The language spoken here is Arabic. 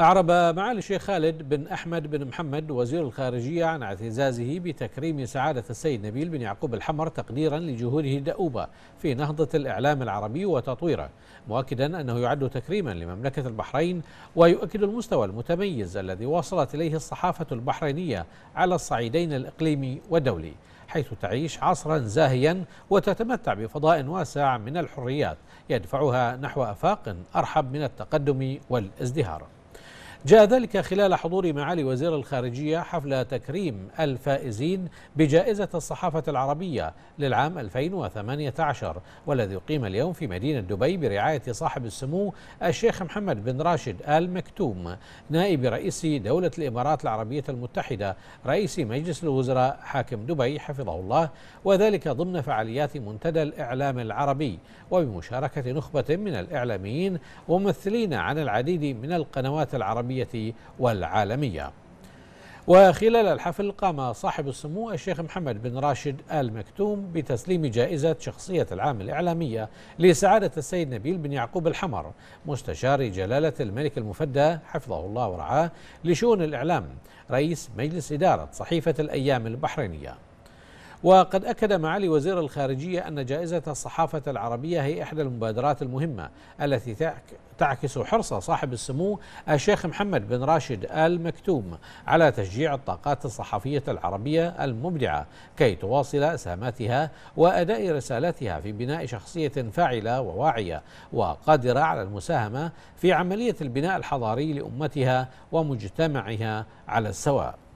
أعرب معالي الشيخ خالد بن أحمد بن محمد وزير الخارجية عن اعتزازه بتكريم سعادة السيد نبيل بن يعقوب الحمر تقديرا لجهوده الدؤوبة في نهضة الإعلام العربي وتطويره مؤكدا أنه يعد تكريما لمملكة البحرين ويؤكد المستوى المتميز الذي وصلت إليه الصحافة البحرينية على الصعيدين الإقليمي والدولي حيث تعيش عصرا زاهيا وتتمتع بفضاء واسع من الحريات يدفعها نحو أفاق أرحب من التقدم والازدهار جاء ذلك خلال حضور معالي وزير الخارجية حفل تكريم الفائزين بجائزة الصحافة العربية للعام 2018 والذي أقيم اليوم في مدينة دبي برعاية صاحب السمو الشيخ محمد بن راشد آل مكتوم نائب رئيس دولة الإمارات العربية المتحدة رئيس مجلس الوزراء حاكم دبي حفظه الله وذلك ضمن فعاليات منتدى الإعلام العربي وبمشاركة نخبة من الإعلاميين وممثلين عن العديد من القنوات العربية العالمية والعالمية وخلال الحفل قام صاحب السمو الشيخ محمد بن راشد آل مكتوم بتسليم جائزة شخصية العام الإعلامية لسعادة السيد نبيل بن يعقوب الحمر مستشار جلالة الملك المفدى حفظه الله ورعاه لشؤون الإعلام رئيس مجلس إدارة صحيفة الأيام البحرينية وقد أكد معالي وزير الخارجية أن جائزة الصحافة العربية هي إحدى المبادرات المهمة التي تعكس حرص صاحب السمو الشيخ محمد بن راشد آل مكتوم على تشجيع الطاقات الصحفية العربية المبدعة كي تواصل أساماتها وأداء رسالتها في بناء شخصية فاعلة وواعية وقادرة على المساهمة في عملية البناء الحضاري لأمتها ومجتمعها على السواء